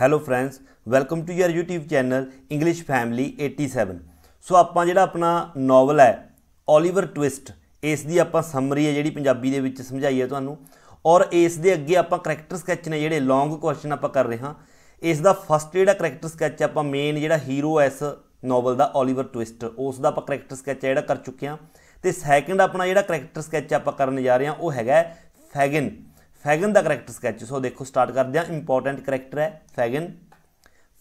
hello friends welcome to your YouTube channel English family 87 so ਆਪਾਂ ਜਿਹੜਾ ਆਪਣਾ novel ਹੈ ਓਲੀਵਰ ਟਵਿਸਟ ਇਸ ਦੀ ਆਪਾਂ ਸਮਰੀ ਹੈ ਜਿਹੜੀ ਪੰਜਾਬੀ ਦੇ ਵਿੱਚ ਸਮਝਾਈ ਹੈ ਤੁਹਾਨੂੰ ਔਰ ਇਸ ਦੇ ਅੱਗੇ ਆਪਾਂ ਕੈਰੈਕਟਰ ਸਕੈਚ ਨੇ ਜਿਹੜੇ ਲੌਂਗ ਕੁਐਸਚਨ ਆਪਾਂ ਕਰ ਰਹੇ ਹਾਂ ਇਸ ਦਾ ਫਸਟ ਜਿਹੜਾ ਕੈਰੈਕਟਰ ਸਕੈਚ ਆਪਾਂ ਮੇਨ ਜਿਹੜਾ ਹੀਰੋ ਐਸ ਨੋਵਲ ਦਾ ਓਲੀਵਰ ਟਵਿਸਟ ਉਸ ਦਾ ਆਪਾਂ ਕੈਰੈਕਟਰ ਸਕੈਚ ਜਿਹੜਾ ਕਰ ਚੁੱਕੇ ਹਾਂ ਤੇ ਸੈਕੰਡ ਆਪਣਾ ਜਿਹੜਾ ਕੈਰੈਕਟਰ ਸਕੈਚ ਆਪਾਂ ਕਰਨ ਜਾ ਰਹੇ ਹਾਂ ਉਹ ਹੈਗਾ ਫੈਗਨ ਫੈਗਨ ਦਾ ਕਰੈਕਟਰ ਸਕੈਚ ਸੋ ਦੇਖੋ ਸਟਾਰਟ ਕਰਦੇ ਹਾਂ ਇੰਪੋਰਟੈਂਟ ਕਰੈਕਟਰ ਹੈ Fagin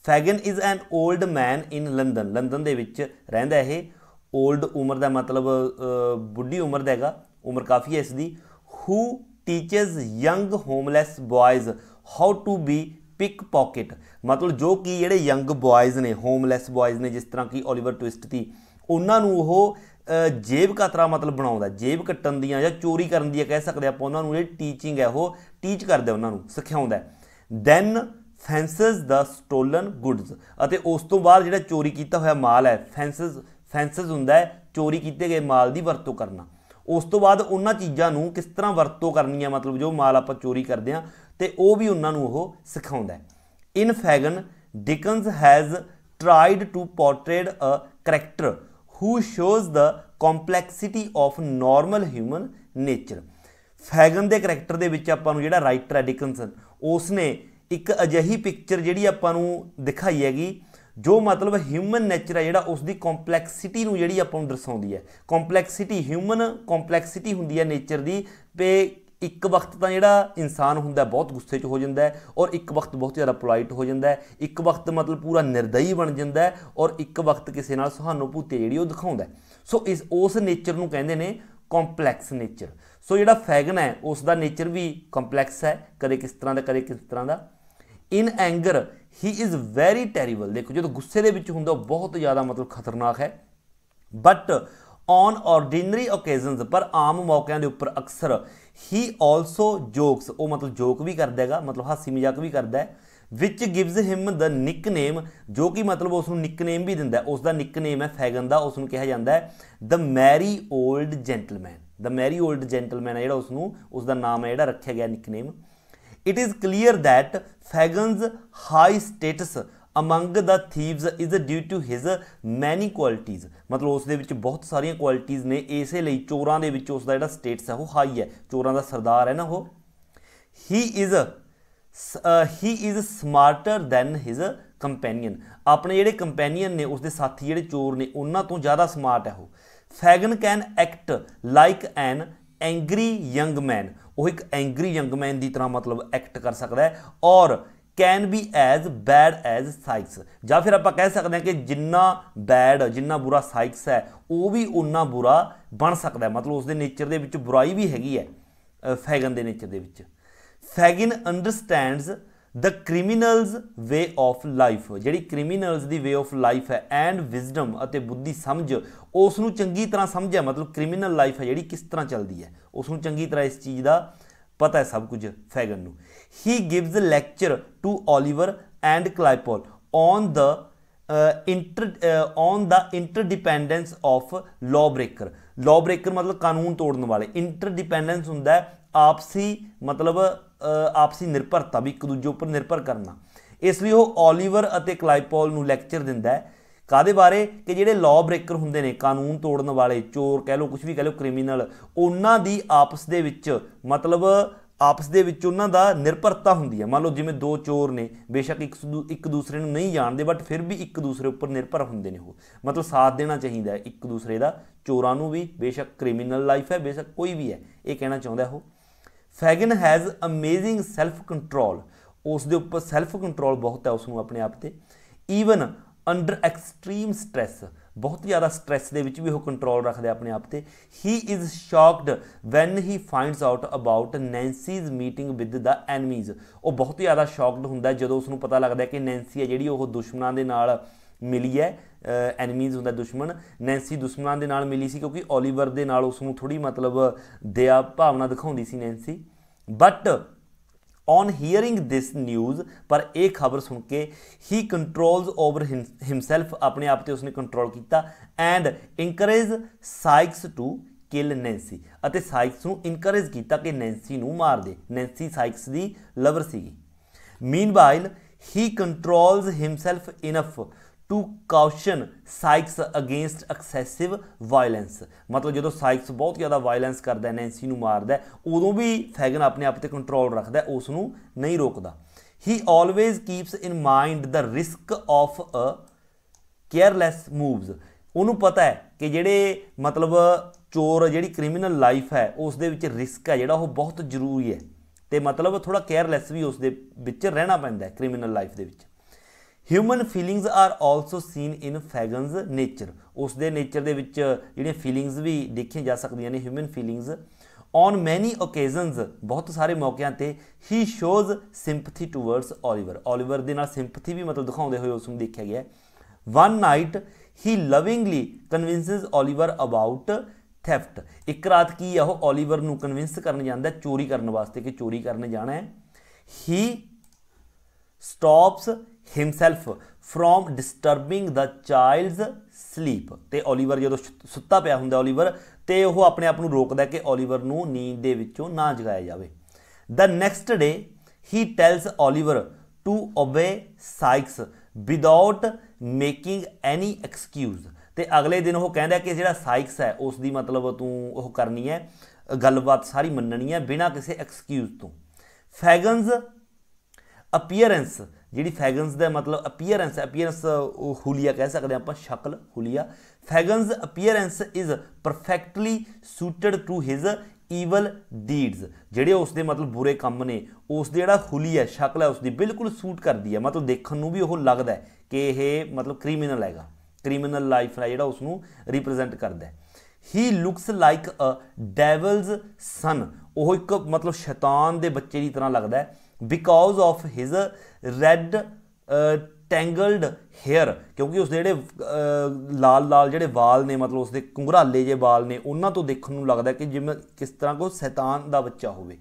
Fagin is an old man in London London ਦੇ ਵਿੱਚ ਰਹਿੰਦਾ ਇਹ 올ਡ ਉਮਰ ਦਾ ਮਤਲਬ ਬੁੱਢੀ ਉਮਰ ਦਾ ਹੈਗਾ ਉਮਰ ਕਾਫੀ ਹੈ ਇਸ ਦੀ who teaches young homeless boys how to be pickpocket ਮਤਲਬ ਜੋ ਕਿ ਜਿਹੜੇ ਯੰਗ ਬॉयਜ਼ ਨੇ ਹੋਮਲੈਸ ਬॉयਜ਼ ਨੇ ਜਿਸ ਤਰ੍ਹਾਂ ਕਿ 올ਿਵਰ ਟਵਿਸਟ ਦੀ ਉਹਨਾਂ ਨੂੰ ਉਹ ਜੇਬ ਕਤਰਾ ਮਤਲਬ ਬਣਾਉਂਦਾ ਜੇਬ ਕੱਟਣ ਦੀਆਂ ਜਾਂ ਚੋਰੀ ਕਰਨ ਦੀਆਂ ਕਹਿ ਸਕਦੇ ਆਪਾਂ ਉਹਨਾਂ ਨੂੰ ਜਿਹੜੀ ਟੀਚਿੰਗ ਹੈ ਉਹ ਟੀਚ ਕਰਦੇ ਉਹਨਾਂ ਨੂੰ ਸਿਖਾਉਂਦਾ then fences the stolen goods ਅਤੇ ਉਸ ਤੋਂ ਬਾਅਦ ਜਿਹੜਾ ਚੋਰੀ ਕੀਤਾ ਹੋਇਆ ਮਾਲ ਹੈ ਫੈਂਸਸ ਫੈਂਸਸ ਹੁੰਦਾ ਹੈ ਚੋਰੀ ਕੀਤੇ ਗਏ ਮਾਲ ਦੀ ਵਰਤੋਂ ਕਰਨਾ ਉਸ ਤੋਂ ਬਾਅਦ ਉਹਨਾਂ ਚੀਜ਼ਾਂ ਨੂੰ ਕਿਸ ਤਰ੍ਹਾਂ ਵਰਤੋਂ ਕਰਨੀ ਹੈ ਮਤਲਬ ਜੋ ਮਾਲ ਆਪਾਂ ਚੋਰੀ ਕਰਦੇ ਆ ਤੇ ਉਹ ਵੀ ਉਹਨਾਂ ਨੂੰ ਉਹ ਸਿਖਾਉਂਦਾ in Fagin Dickens has tried to portray a character who shows the complexity of normal human nature Fagin ਦੇ ਕੈਰੈਕਟਰ ਦੇ ਵਿੱਚ ਆਪਾਂ ਨੂੰ ਜਿਹੜਾ ਰਾਈਟਰ ਐਡਿਕਨਸਨ ਉਸ ਨੇ ਇੱਕ ਅਜਿਹੀ ਪਿਕਚਰ ਜਿਹੜੀ ਆਪਾਂ ਨੂੰ ਦਿਖਾਈ ਹੈਗੀ ਜੋ ਮਤਲਬ ਹਿਊਮਨ ਨੇਚਰ ਹੈ ਜਿਹੜਾ ਉਸ ਦੀ ਕੰਪਲੈਕਸਿਟੀ ਨੂੰ ਜਿਹੜੀ ਆਪਾਂ ਨੂੰ ਦਰਸਾਉਂਦੀ ਹੈ ਕੰਪਲੈਕਸਿਟੀ ਹਿਊਮਨ ਕੰਪਲੈਕਸਿਟੀ ਹੁੰਦੀ ਹੈ ਨੇਚਰ ਦੀ ਤੇ ਇੱਕ ਵਕਤ ਤਾਂ ਜਿਹੜਾ ਇਨਸਾਨ ਹੁੰਦਾ ਬਹੁਤ ਗੁੱਸੇ 'ਚ ਹੋ ਜਾਂਦਾ ਔਰ ਇੱਕ ਵਕਤ ਬਹੁਤ ਜ਼ਿਆਦਾ ਪੋਲਾਈਟ ਹੋ ਜਾਂਦਾ ਇੱਕ ਵਕਤ ਮਤਲਬ ਪੂਰਾ ਨਿਰਦਈ ਬਣ ਜਾਂਦਾ ਔਰ ਇੱਕ ਵਕਤ ਕਿਸੇ ਨਾਲ ਭੂਤੇ ਜਿਹੜੀ ਉਹ ਦਿਖਾਉਂਦਾ ਸੋ ਇਸ ਉਸ ਨੇਚਰ ਨੂੰ ਕਹਿੰਦੇ ਨੇ ਕੰਪਲੈਕਸ ਨੇਚਰ ਸੋ ਜਿਹੜਾ ਫੈਗਨ ਹੈ ਉਸ ਦਾ ਨੇਚਰ ਵੀ ਕੰਪਲੈਕਸ ਹੈ ਕਦੇ ਕਿਸ ਤਰ੍ਹਾਂ ਦਾ ਕਦੇ ਕਿਸ ਤਰ੍ਹਾਂ ਦਾ in anger he is very terrible ਦੇਖੋ ਜਦੋਂ ਗੁੱਸੇ ਦੇ ਵਿੱਚ ਹੁੰਦਾ ਬਹੁਤ ਜ਼ਿਆਦਾ ਮਤਲਬ ਖਤਰਨਾਕ ਹੈ ਬਟ ਔਨ ਆਰਡੀਨਰੀ ਓਕੇਜ਼ਨਸ ਪਰ ਆਮ ਮੌਕਿਆਂ ਦੇ ਉੱਪਰ ਅਕਸਰ ਹੀ ਆਲਸੋ ਜੋਕਸ ਉਹ ਮਤਲਬ ਜੋਕ ਵੀ ਕਰਦਾ ਹੈਗਾ ਮਤਲਬ ਹਾਸੀ ਮਜ਼ਾਕ ਵੀ ਕਰਦਾ ਹੈ ਵਿਚ ਗਿਵਸ ਹਿਮ ਦ ਨਿਕਨੇਮ ਜੋ ਕਿ ਮਤਲਬ ਉਸ ਨੂੰ ਨਿਕਨੇਮ ਵੀ ਦਿੰਦਾ ਉਸ ਦਾ ਨਿਕਨੇਮ ਹੈ ਫੈਗਨ ਦਾ ਉਸ ਨੂੰ ਕਿਹਾ ਜਾਂਦਾ ਹੈ the merry old gentleman the merry old gentleman ਹੈ ਜਿਹੜਾ ਉਸ ਨੂੰ ਉਸ ਦਾ ਨਾਮ ਹੈ ਜਿਹੜਾ ਰੱਖਿਆ ਗਿਆ nickname it is clear that Fagin's high status among the thieves is due to his many qualities ਮਤਲਬ ਉਸ ਦੇ ਵਿੱਚ ਬਹੁਤ ਸਾਰੀਆਂ ਕੁਆਲਿਟੀਜ਼ ਨੇ ਇਸੇ ਲਈ ਚੋਰਾਂ ਦੇ ਵਿੱਚ ਉਸ ਦਾ ਜਿਹੜਾ ਸਟੇਟਸ ਹੈ ਉਹ ਹਾਈ ਹੈ ਚੋਰਾਂ ਦਾ ਸਰਦਾਰ ਹੈ ਨਾ ਉਹ he is he is smarter than his companion ਆਪਣੇ ਜਿਹੜੇ ਕੰਪੈਨੀਅਨ ਨੇ ਉਸ ਦੇ ਸਾਥੀ ਜਿਹੜੇ ਚੋਰ ਨੇ ਉਹਨਾਂ ਤੋਂ ਜ਼ਿਆਦਾ ਸਮਾਰਟ ਹੈ ਉਹ Fagin can act like an angry young man ਉਹ ਇੱਕ ਐਂਗਰੀ ਯੰਗ ਮੈਨ ਦੀ ਤਰ੍ਹਾਂ ਮਤਲਬ ਐਕਟ ਕਰ ਸਕਦਾ ਹੈ or can be as bad as Sikes ਜਾਂ ਫਿਰ ਆਪਾਂ ਕਹਿ ਸਕਦੇ ਹਾਂ ਕਿ ਜਿੰਨਾ ਬੈਡ ਜਿੰਨਾ ਬੁਰਾ ਸਾਈਕਸ ਹੈ ਉਹ ਵੀ ਉਨਾ ਬੁਰਾ ਬਣ ਸਕਦਾ ਹੈ ਮਤਲਬ ਉਸ ਦੇ ਨੇਚਰ ਦੇ ਵਿੱਚ ਬੁਰਾਈ ਵੀ ਹੈਗੀ ਹੈ ਫੈਗਨ ਦੇ ਨੇਚਰ ਦੇ ਵਿੱਚ Fagin understands the criminals way of life ਜਿਹੜੀ ਕ੍ਰਿਮੀਨਲਸ ਦੀ ਵੇ ਆਫ ਲਾਈਫ ਹੈ ਐਂਡ ਵਿਜ਼ਡਮ ਅਤੇ ਬੁੱਧੀ ਸਮਝ ਉਸ ਨੂੰ ਚੰਗੀ ਤਰ੍ਹਾਂ ਸਮਝਿਆ ਮਤਲਬ ਕ੍ਰਿਮੀਨਲ ਲਾਈਫ ਹੈ ਜਿਹੜੀ ਕਿਸ ਤਰ੍ਹਾਂ ਚੱਲਦੀ ਹੈ ਉਸ ਨੂੰ ਚੰਗੀ ਤਰ੍ਹਾਂ ਇਸ ਚੀਜ਼ ਦਾ ਪਤਾ ਹੈ ਸਭ ਕੁਝ ਫੈਗਨ ਨੂੰ he gives a lecture to Oliver and Claypole on the inter on the interdependence of lawbreaker lawbreaker ਮਤਲਬ ਕਾਨੂੰਨ ਤੋੜਨ ਵਾਲੇ ਇੰਟਰਡਿਪੈਂਡੈਂਸ ਹੁੰਦਾ ਹੈ ਆਪਸੀ ਮਤਲਬ ਆਪਸੀ ਨਿਰਭਰਤਾ ਵੀ ਇੱਕ ਦੂਜੇ ਉੱਪਰ ਨਿਰਭਰ ਕਰਨਾ ਇਸ ਲਈ ਉਹ ਓਲੀਵਰ ਅਤੇ ਕਲਾਈਪੋਲ ਨੂੰ ਲੈਕਚਰ ਦਿੰਦਾ ਹੈ ਕਾਦੇ ਬਾਰੇ ਕਿ ਜਿਹੜੇ ਲਾਅ ਬ੍ਰੇਕਰ ਹੁੰਦੇ ਨੇ ਕਾਨੂੰਨ ਤੋੜਨ ਵਾਲੇ ਚੋਰ ਕਹਿ ਲਓ ਕੁਝ ਵੀ ਕਹਿ ਲਓ ਕ੍ਰਿਮੀਨਲ ਉਹਨਾਂ ਦੀ ਆਪਸ ਦੇ ਵਿੱਚ ਮਤਲਬ ਆਪਸ ਦੇ ਵਿੱਚ ਉਹਨਾਂ ਦਾ ਨਿਰਭਰਤਾ ਹੁੰਦੀ ਹੈ ਮੰਨ ਲਓ ਜਿਵੇਂ ਦੋ ਚੋਰ ਨੇ ਬੇਸ਼ੱਕ ਇੱਕ ਇੱਕ ਦੂਸਰੇ ਨੂੰ ਨਹੀਂ ਜਾਣਦੇ ਬਟ ਫਿਰ ਵੀ ਇੱਕ ਦੂਸਰੇ ਉੱਪਰ ਨਿਰਭਰ ਹੁੰਦੇ ਨੇ ਉਹ ਮਤਲਬ ਸਾਥ ਦੇਣਾ ਚਾਹੀਦਾ ਹੈ ਇੱਕ ਦੂਸਰੇ ਦਾ ਚੋਰਾਂ ਨੂੰ ਵੀ ਬੇਸ਼ੱਕ ਕ੍ਰਿਮੀਨਲ ਲਾਈਫ ਹੈ ਬੇਸ਼ੱਕ ਕੋਈ ਵੀ ਹੈ ਇਹ ਕਹਿਣਾ ਚਾਹੁੰਦਾ ਉਹ Fagin has amazing self control ਉਸ ਦੇ ਉੱਪਰ ਸੈਲਫ ਕੰਟਰੋਲ ਬਹੁਤ ਹੈ ਉਸ ਨੂੰ ਆਪਣੇ ਆਪ ਤੇ ਈਵਨ ਅੰਡਰ ਐਕਸਟ੍ਰੀਮ ਸਟ्रेस ਬਹੁਤ ਜ਼ਿਆਦਾ ਸਟ्रेस ਦੇ ਵਿੱਚ ਵੀ ਉਹ ਕੰਟਰੋਲ ਰੱਖਦੇ ਆਪਣੇ ਆਪ ਤੇ he is shocked when he finds out about Nancy's meeting with the enemies ਉਹ ਬਹੁਤ ਜ਼ਿਆਦਾ ਸ਼ੌਕਡ ਹੁੰਦਾ ਜਦੋਂ ਉਸ ਨੂੰ ਪਤਾ ਲੱਗਦਾ ਕਿ ਨੈਂਸੀ ਹੈ ਜਿਹੜੀ ਉਹ ਦੁਸ਼ਮਣਾਂ ਦੇ ਨਾਲ ਮਿਲੀ ਹੈ ਐਨਮੀਜ਼ ਹੁੰਦਾ ਦੁਸ਼ਮਣ ਨੈਂਸੀ ਦੁਸ਼ਮਣਾਂ ਦੇ ਨਾਲ ਮਿਲੀ ਸੀ ਕਿਉਂਕਿ ਓਲੀਵਰ ਦੇ ਨਾਲ ਉਸ ਨੂੰ ਥੋੜੀ ਮਤਲਬ ਦਇਆ ਭਾਵਨਾ ਦਿਖਾਉਂਦੀ ਸੀ Nancy but on hearing this news ਪਰ ਇਹ ਖਬਰ ਸੁਣ ਕੇ ਹੀ ਕੰਟਰੋਲਸ ਓਵਰ ਹਿਮਸੈਲਫ ਆਪਣੇ ਆਪ ਤੇ ਉਸਨੇ ਕੰਟਰੋਲ ਕੀਤਾ and encourage Sikes to kill Nancy ਅਤੇ ਸਾਈਕਸ ਨੂੰ ਇਨਕਰੇਜ ਕੀਤਾ ਕਿ ਨੈਂਸੀ ਨੂੰ ਮਾਰ ਦੇ ਨੈਂਸੀ ਸਾਈਕਸ ਦੀ ਲਵਰ ਸੀਗੀ meanwhile he controls himself enough to caution Sikes against excessive violence ਮਤਲਬ ਜਦੋਂ ਸਾਈਕਸ ਬਹੁਤ ਜ਼ਿਆਦਾ ਵਾਇਲੈਂਸ ਕਰਦਾ ਨੈਂਸੀ ਨੂੰ ਮਾਰਦਾ ਉਦੋਂ ਵੀ ਫੈਗਨ ਆਪਣੇ ਆਪ ਤੇ ਕੰਟਰੋਲ ਰੱਖਦਾ ਉਸ ਨੂੰ ਨਹੀਂ ਰੋਕਦਾ he always keeps in mind the risk of a careless moves ਉਹਨੂੰ ਪਤਾ ਹੈ ਕਿ ਜਿਹੜੇ ਮਤਲਬ ਚੋਰ ਜਿਹੜੀ ਕ੍ਰਿਮੀਨਲ ਲਾਈਫ ਹੈ ਉਸ ਦੇ ਵਿੱਚ ਰਿਸਕ ਹੈ ਜਿਹੜਾ ਉਹ ਬਹੁਤ ਜ਼ਰੂਰੀ ਹੈ ਤੇ ਮਤਲਬ ਥੋੜਾ ਕੇਅਰਲੈਸ ਵੀ ਉਸ ਦੇ ਵਿੱਚ ਰਹਿਣਾ ਪੈਂਦਾ ਹੈ ਕ੍ਰਿਮੀਨਲ ਲਾਈਫ ਦੇ ਵਿੱਚ human feelings are also seen in Fagin's nature ਉਸ ਦੇ ਨੇਚਰ ਦੇ ਵਿੱਚ ਜਿਹੜੀਆਂ ਫੀਲਿੰਗਸ ਵੀ ਦੇਖੀਆਂ ਜਾ ਸਕਦੀਆਂ ਨੇ human feelings on many occasions ਬਹੁਤ ਸਾਰੇ ਮੌਕਿਆਂ ਤੇ he shows sympathy towards Oliver Oliver ਦੇ ਨਾਲ ਸਿੰਪਥੀ ਵੀ ਮਤਲਬ ਦਿਖਾਉਂਦੇ ਹੋਏ ਉਸ ਨੂੰ ਦੇਖਿਆ ਗਿਆ one night he lovingly convinces Oliver about theft ਇੱਕ ਰਾਤ ਕੀ ਆ ਉਹ ਓਲੀਵਰ ਨੂੰ ਕਨਵਿੰਸ ਕਰਨ ਜਾਂਦਾ ਚੋਰੀ ਕਰਨ ਵਾਸਤੇ ਕਿ ਚੋਰੀ ਕਰਨ ਜਾਣਾ ਹੈ he stops himself from disturbing the child's sleep ਤੇ ਓਲੀਵਰ ਜਦੋਂ ਸੁੱਤਾ ਪਿਆ ਹੁੰਦਾ ਓਲੀਵਰ ਤੇ ਉਹ ਆਪਣੇ ਆਪ ਨੂੰ ਰੋਕਦਾ ਕਿ ਓਲੀਵਰ ਨੂੰ ਨੀਂਦ ਦੇ ਵਿੱਚੋਂ ਨਾ ਜਗਾਇਆ ਜਾਵੇ the next day he tells Oliver to obey Sikes without making any excuse ਤੇ ਅਗਲੇ ਦਿਨ ਉਹ ਕਹਿੰਦਾ ਕਿ ਜਿਹੜਾ ਸਾਈਕਸ ਹੈ ਉਸ ਦੀ ਮਤਲਬ ਤੂੰ ਉਹ ਕਰਨੀ ਹੈ ਗੱਲਬਾਤ ਸਾਰੀ ਮੰਨਣੀ ਹੈ ਬਿਨਾਂ ਕਿਸੇ ਐਕਸਕਿਊਜ਼ ਤੋਂ ਫੈਗਨਸ ਅਪੀਅਰੈਂਸ ਜਿਹੜੀ ਫੈਗਨਸ ਦਾ ਮਤਲਬ ਅਪੀਅਰੈਂਸ ਅਪੀਅਰੈਂਸ ਉਹ ਹੁਲੀਆ ਕਹਿ ਸਕਦੇ ਆਪਾਂ ਸ਼ਕਲ ਹੁਲੀਆ Fagin's appearance is perfectly suited to his evil deeds ਜਿਹੜੇ ਉਸ ਦੇ ਮਤਲਬ ਬੁਰੇ ਕੰਮ ਨੇ ਉਸ ਦੇ ਜਿਹੜਾ ਹੁਲੀਆ ਸ਼ਕਲ ਹੈ ਉਸ ਦੀ ਬਿਲਕੁਲ ਸੂਟ ਕਰਦੀ ਹੈ ਮਤਲਬ ਦੇਖਣ ਨੂੰ ਵੀ ਉਹ ਲੱਗਦਾ ਹੈ ਕਿ ਇਹ ਮਤਲਬ ਕ੍ਰਿਮੀਨਲ ਹੈਗਾ ਕ੍ਰਿਮੀਨਲ ਲਾਈਫ ਹੈ ਜਿਹੜਾ ਉਸ ਨੂੰ ਰਿਪਰੈਜ਼ੈਂਟ ਕਰਦਾ ਹੈ ਹੀ ਲੁਕਸ ਲਾਈਕ ਅ ਡੈਵਲਸ ਸਨ ਉਹ ਇੱਕ ਮਤਲਬ ਸ਼ੈਤਾਨ ਦੇ ਬੱਚੇ ਦੀ ਤਰ੍ਹਾਂ ਲੱਗਦਾ ਹੈ because of his red tangled hair ਕਿਉਂਕਿ ਉਸ ਦੇ ਜਿਹੜੇ ਲਾਲ ਲਾਲ ਜਿਹੜੇ ਵਾਲ ਨੇ ਮਤਲਬ ਉਸ ਦੇ ਕੁੰਗਰਾਲੇ ਜੇ ਵਾਲ ਨੇ ਉਹਨਾਂ ਤੋਂ ਦੇਖਣ ਨੂੰ ਲੱਗਦਾ ਕਿ ਜਿਵੇਂ ਕਿਸ ਤਰ੍ਹਾਂ ਕੋ ਸ਼ੈਤਾਨ ਦਾ ਬੱਚਾ ਹੋਵੇ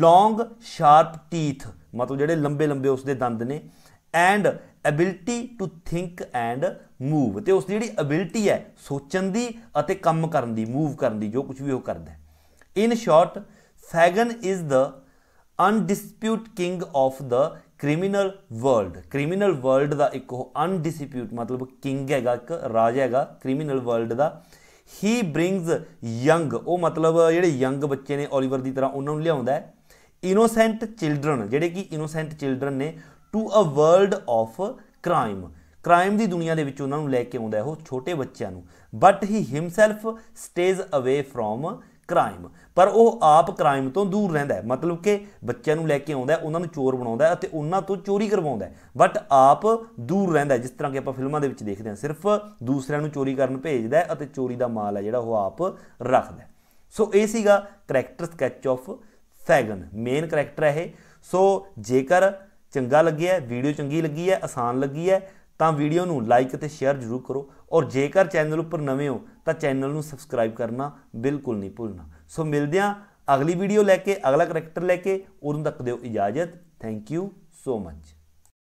ਲੌਂਗ ਸ਼ਾਰਪ ਟੀਥ ਮਤਲਬ ਜਿਹੜੇ ਲੰਬੇ ਲੰਬੇ ਉਸ ਦੇ ਦੰਦ ਨੇ and ability to think and move ਤੇ ਉਸ ਦੀ ਜਿਹੜੀ ਐਬਿਲਟੀ ਹੈ ਸੋਚਣ ਦੀ ਅਤੇ ਕੰਮ ਕਰਨ ਦੀ ਮੂਵ ਕਰਨ ਦੀ ਜੋ ਕੁਝ ਵੀ ਉਹ ਕਰਦਾ ਹੈ in short Fagin is the undisputed king of the criminal world criminal world ਦਾ ਇੱਕ ਉਹ ਅਨਡਿਸਪਿਊਟ ਮਤਲਬ ਕਿੰਗ ਹੈਗਾ ਇੱਕ ਰਾਜਾ ਹੈਗਾ ਕ੍ਰਿਮੀਨਲ ਵਰਲਡ ਦਾ ਹੀ ਬ੍ਰਿੰਗਸ ਯੰਗ ਉਹ ਮਤਲਬ ਜਿਹੜੇ ਯੰਗ ਬੱਚੇ ਨੇ ਓਲੀਵਰ ਦੀ ਤਰ੍ਹਾਂ ਉਹਨਾਂ ਨੂੰ ਲਿਆਉਂਦਾ ਹੈ ਇਨੋਸੈਂਟ ਚਿਲड्रन ਜਿਹੜੇ ਕਿ ਇਨੋਸੈਂਟ ਚਿਲड्रन ਨੇ to a world of crime crime ਦੀ ਦੁਨੀਆ ਦੇ ਵਿੱਚ ਉਹਨਾਂ ਨੂੰ ਲੈ ਕੇ ਆਉਂਦਾ ਹੈ ਉਹ ਛੋਟੇ ਬੱਚਿਆਂ ਨੂੰ but he himself stays away from crime ਪਰ ਉਹ ਆਪ ਕ੍ਰਾਈਮ ਤੋਂ ਦੂਰ ਰਹਿੰਦਾ ਮਤਲਬ ਕਿ ਬੱਚਿਆਂ ਨੂੰ ਲੈ ਕੇ ਆਉਂਦਾ ਉਹਨਾਂ ਨੂੰ ਚੋਰ ਬਣਾਉਂਦਾ ਅਤੇ ਉਹਨਾਂ ਤੋਂ ਚੋਰੀ ਕਰਵਾਉਂਦਾ ਬਟ ਆਪ ਦੂਰ ਰਹਿੰਦਾ ਜਿਸ ਤਰ੍ਹਾਂ ਕਿ ਆਪਾਂ ਫਿਲਮਾਂ ਦੇ ਵਿੱਚ ਦੇਖਦੇ ਹਾਂ ਸਿਰਫ ਦੂਸਰਿਆਂ ਨੂੰ ਚੋਰੀ ਕਰਨ ਭੇਜਦਾ ਅਤੇ ਚੋਰੀ ਦਾ ਮਾਲ ਹੈ ਜਿਹੜਾ ਉਹ ਆਪ ਰੱਖਦਾ ਸੋ ਇਹ ਸੀਗਾ ਕੈਰੈਕਟਰ ਸਕੈਚ ਆਫ ਸੈਗਨ ਮੇਨ ਕੈਰੈਕਟਰ ਹੈ ਇਹ ਸੋ ਜੇਕਰ ਚੰਗਾ ਲੱਗਿਆ ਵੀਡੀਓ ਚੰਗੀ ਲੱਗੀ ਹੈ ਆਸਾਨ ਲੱਗੀ ਹੈ ਤਾਂ ਵੀਡੀਓ ਨੂੰ ਲਾਈਕ ਤੇ ਸ਼ੇਅਰ ਜ਼ਰੂਰ ਕਰੋ ਔਰ ਜੇਕਰ ਚੈਨਲ ਉੱਪਰ ਨਵੇਂ ਹੋ ਤਾਂ ਚੈਨਲ ਨੂੰ ਸਬਸਕ੍ਰਾਈਬ ਕਰਨਾ ਬਿਲਕੁਲ ਨਹੀਂ ਭੁੱਲਣਾ ਸੋ ਮਿਲਦੇ ਆਂ ਅਗਲੀ ਵੀਡੀਓ ਲੈ ਕੇ ਅਗਲਾ ਕੈਰੈਕਟਰ ਲੈ ਕੇ ਉਦੋਂ ਤੱਕ ਦਿਓ ਇਜਾਜ਼ਤ ਥੈਂਕ ਯੂ ਸੋ ਮੱਚ